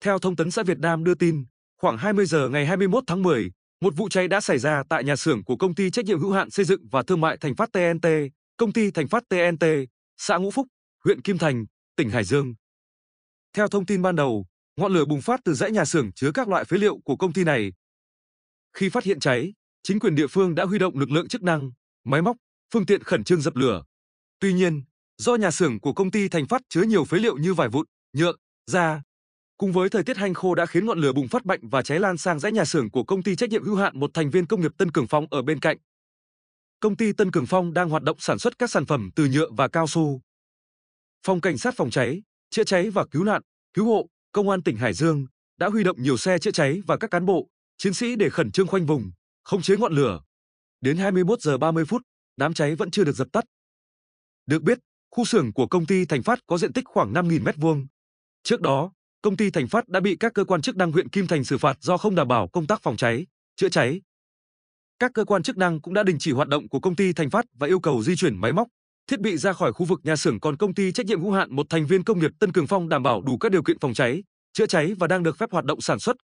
Theo Thông tấn xã Việt Nam đưa tin, khoảng 20 giờ ngày 21 tháng 10, một vụ cháy đã xảy ra tại nhà xưởng của công ty trách nhiệm hữu hạn xây dựng và thương mại Thành Phát TNT, công ty Thành Phát TNT, xã Ngũ Phúc, huyện Kim Thành, tỉnh Hải Dương. Theo thông tin ban đầu, ngọn lửa bùng phát từ dãy nhà xưởng chứa các loại phế liệu của công ty này. Khi phát hiện cháy, chính quyền địa phương đã huy động lực lượng chức năng, máy móc, phương tiện khẩn trương dập lửa. Tuy nhiên, do nhà xưởng của công ty Thành Phát chứa nhiều phế liệu như vải vụn, nhựa, da, Cùng với thời tiết hanh khô đã khiến ngọn lửa bùng phát mạnh và cháy lan sang dãy nhà xưởng của công ty trách nhiệm hữu hạn một thành viên công nghiệp Tân Cường Phong ở bên cạnh. Công ty Tân Cường Phong đang hoạt động sản xuất các sản phẩm từ nhựa và cao su. Phòng cảnh sát phòng cháy, chữa cháy và cứu nạn, cứu hộ, công an tỉnh Hải Dương đã huy động nhiều xe chữa cháy và các cán bộ, chiến sĩ để khẩn trương khoanh vùng, khống chế ngọn lửa. Đến 21 giờ 30 phút, đám cháy vẫn chưa được dập tắt. Được biết, khu xưởng của công ty Thành Phát có diện tích khoảng 5.000 m2. Trước đó, công ty Thành Phát đã bị các cơ quan chức năng huyện Kim Thành xử phạt do không đảm bảo công tác phòng cháy, chữa cháy. Các cơ quan chức năng cũng đã đình chỉ hoạt động của công ty Thành Phát và yêu cầu di chuyển máy móc, thiết bị ra khỏi khu vực nhà xưởng còn công ty trách nhiệm hữu hạn một thành viên công nghiệp Tân Cường Phong đảm bảo đủ các điều kiện phòng cháy, chữa cháy và đang được phép hoạt động sản xuất